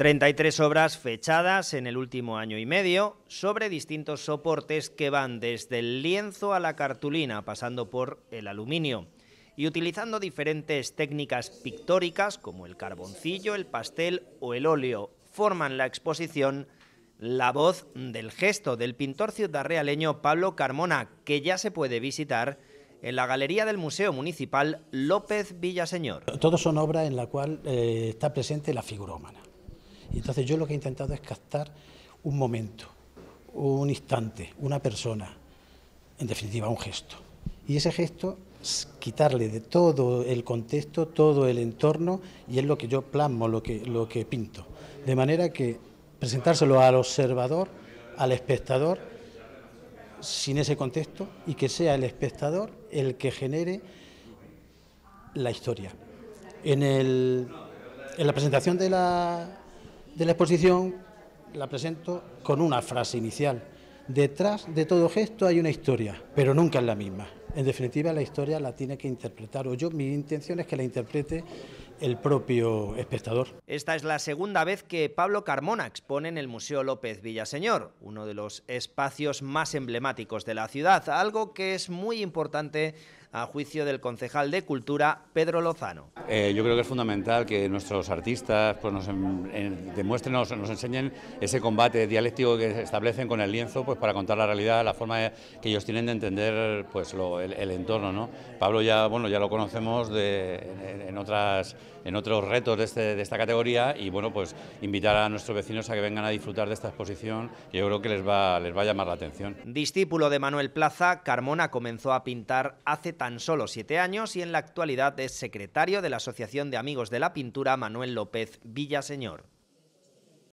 33 obras fechadas en el último año y medio sobre distintos soportes que van desde el lienzo a la cartulina, pasando por el aluminio, y utilizando diferentes técnicas pictóricas como el carboncillo, el pastel o el óleo, forman la exposición La voz del gesto del pintor ciudadrealeño Pablo Carmona, que ya se puede visitar en la galería del Museo Municipal López Villaseñor. Todos son obras en la cual eh, está presente la figura y entonces yo lo que he intentado es captar un momento, un instante, una persona, en definitiva un gesto. Y ese gesto quitarle de todo el contexto, todo el entorno, y es lo que yo plasmo, lo que, lo que pinto. De manera que presentárselo al observador, al espectador, sin ese contexto, y que sea el espectador el que genere la historia. en la presentación de la, de la exposición la presento con una frase inicial. Detrás de todo gesto hay una historia, pero nunca es la misma. En definitiva, la historia la tiene que interpretar, o yo, mi intención es que la interprete el propio espectador. Esta es la segunda vez que Pablo Carmona expone en el Museo López Villaseñor, uno de los espacios más emblemáticos de la ciudad, algo que es muy importante a juicio del concejal de Cultura, Pedro Lozano. Eh, yo creo que es fundamental que nuestros artistas pues, nos demuestren, nos, enseñen ese combate dialéctico que establecen con el lienzo pues, para contar la realidad, la forma que ellos tienen de entender pues, el, entorno. ¿no? Pablo ya, bueno, ya lo conocemos en, otras, en otros retos este, de, esta categoría y bueno, pues invitar a nuestros vecinos a que vengan a disfrutar de esta exposición, que yo creo que les va, les va a llamar la atención. Discípulo de Manuel Plaza, Carmona comenzó a pintar hace tan solo siete años y en la actualidad es secretario de la Asociación de Amigos de la Pintura Manuel López Villaseñor.